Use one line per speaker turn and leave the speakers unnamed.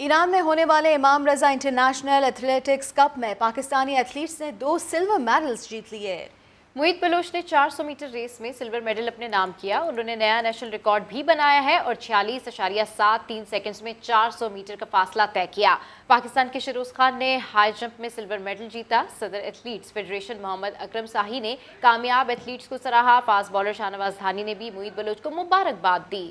Iran में होने वाले इमाम रजा इंटरनेशनल एथलेटिक्स कप में पाकिस्तानी एथलीट्स ने दो
सिल्वर मेडल्स जीत लिए मोहित बलोच ने 400 मीटर रेस में सिल्वर मेडल अपने नाम किया उन्होंने नया नेशनल रिकॉर्ड भी बनाया है और छियालीस अशारिया सात तीन सेकेंड्स में 400 मीटर का फासला तय किया पाकिस्तान के शरोज खान ने हाई जंप में सिल्वर मेडल जीता सदर एथलीट्स फेडरेशन मोहम्मद अकरम शाही ने कामयाब एथलीट्स को सराहा फास्ट बॉलर शाहनवाज धानी ने भी मोहित बलोच को मुबारकबाद दी